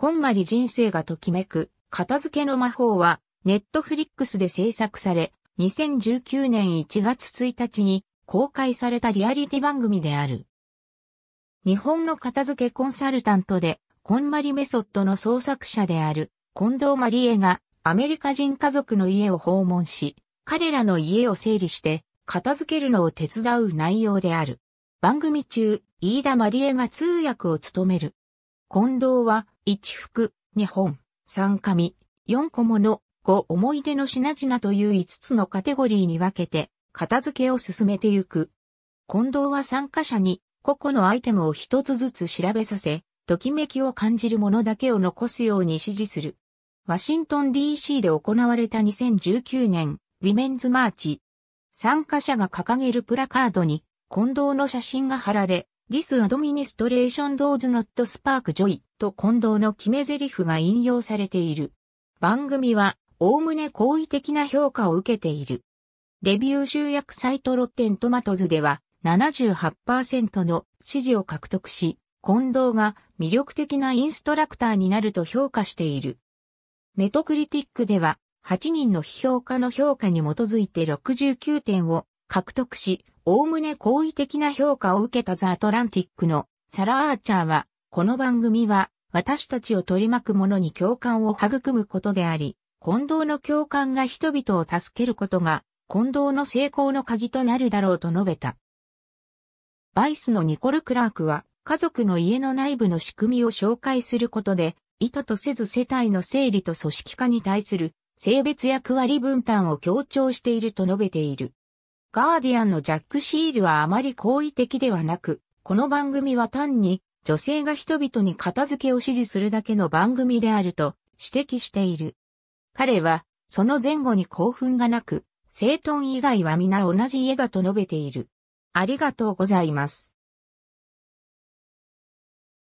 こんまり人生がときめく、片付けの魔法は、ネットフリックスで制作され、2019年1月1日に公開されたリアリティ番組である。日本の片付けコンサルタントで、こんまりメソッドの創作者である、近藤マリエが、アメリカ人家族の家を訪問し、彼らの家を整理して、片付けるのを手伝う内容である。番組中、飯田マリエが通訳を務める。近藤は、一服、二本、三紙、四個物、五思い出の品々という五つのカテゴリーに分けて、片付けを進めてゆく。近藤は参加者に、個々のアイテムを一つずつ調べさせ、ときめきを感じるものだけを残すように指示する。ワシントン DC で行われた2019年、ウィメンズマーチ。参加者が掲げるプラカードに、近藤の写真が貼られ、This administration does not spark joy と近藤の決め台詞が引用されている。番組は、おおむね好意的な評価を受けている。レビュー集約サイトロッテントマトズでは78%の支持を獲得し、近藤が魅力的なインストラクターになると評価している。メトクリティックでは8人の批評家の評価に基づいて69点を獲得し、おおむね好意的な評価を受けたザ・アトランティックのサラ・アーチャーは、この番組は私たちを取り巻くものに共感を育むことであり、近藤の共感が人々を助けることが、近藤の成功の鍵となるだろうと述べた。バイスのニコル・クラークは、家族の家の内部の仕組みを紹介することで、意図とせず世帯の整理と組織化に対する性別役割分担を強調していると述べている。ガーディアンのジャック・シールはあまり好意的ではなく、この番組は単に女性が人々に片付けを指示するだけの番組であると指摘している。彼は、その前後に興奮がなく、整頓以外は皆同じ家だと述べている。ありがとうございます。